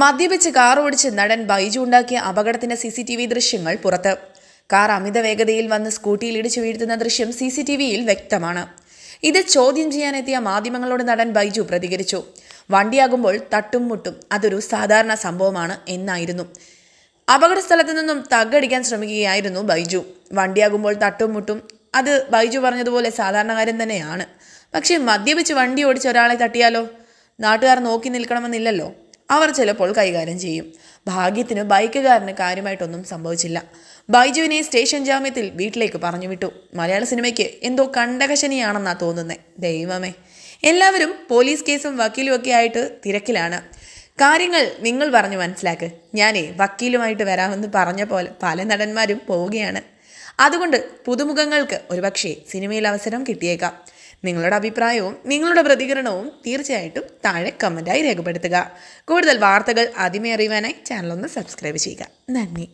മദ്യപിച്ച് കാർ ഓടിച്ച് നടൻ ബൈജു ഉണ്ടാക്കിയ അപകടത്തിന്റെ സി സി ടി വി ദൃശ്യങ്ങൾ പുറത്ത് കാർ അമിത വേഗതയിൽ വന്ന് സ്കൂട്ടിയിൽ ഇടിച്ചു വീഴ്ത്തുന്ന ദൃശ്യം സി സി ടി വിയിൽ വ്യക്തമാണ് ഇത് ചോദ്യം ചെയ്യാനെത്തിയ മാധ്യമങ്ങളോട് നടൻ ബൈജു പ്രതികരിച്ചു വണ്ടിയാകുമ്പോൾ തട്ടും മുട്ടും അതൊരു സാധാരണ സംഭവമാണ് എന്നായിരുന്നു അപകടസ്ഥലത്തു നിന്നും തകടിക്കാൻ ശ്രമിക്കുകയായിരുന്നു ബൈജു വണ്ടിയാകുമ്പോൾ തട്ടും മുട്ടും അത് ബൈജു പറഞ്ഞതുപോലെ സാധാരണ കാര്യം തന്നെയാണ് പക്ഷേ മദ്യപിച്ച് വണ്ടി ഓടിച്ച ഒരാളെ തട്ടിയാലോ നാട്ടുകാർ നോക്കി നിൽക്കണമെന്നില്ലല്ലോ അവർ ചിലപ്പോൾ കൈകാര്യം ചെയ്യും ഭാഗ്യത്തിന് ബൈക്കുകാരന് കാര്യമായിട്ടൊന്നും സംഭവിച്ചില്ല ബൈജുവിനെ സ്റ്റേഷൻ ജാമ്യത്തിൽ വീട്ടിലേക്ക് പറഞ്ഞു വിട്ടു മലയാള സിനിമയ്ക്ക് എന്തോ കണ്ടകശനിയാണെന്നാ തോന്നുന്നത് ദൈവമേ എല്ലാവരും പോലീസ് കേസും വക്കീലും ഒക്കെ ആയിട്ട് തിരക്കിലാണ് കാര്യങ്ങൾ നിങ്ങൾ പറഞ്ഞു മനസ്സിലാക്ക് ഞാനേ വക്കീലുമായിട്ട് വരാമെന്ന് പറഞ്ഞ പോലെ പല നടന്മാരും പോവുകയാണ് അതുകൊണ്ട് പുതുമുഖങ്ങൾക്ക് ഒരുപക്ഷേ സിനിമയിൽ അവസരം കിട്ടിയേക്കാം നിങ്ങളുടെ അഭിപ്രായവും നിങ്ങളുടെ പ്രതികരണവും തീർച്ചയായിട്ടും താഴെ കമൻറ്റായി രേഖപ്പെടുത്തുക കൂടുതൽ വാർത്തകൾ ആദ്യമേ അറിയുവാനായി ചാനൽ ഒന്ന് സബ്സ്ക്രൈബ് ചെയ്യുക നന്ദി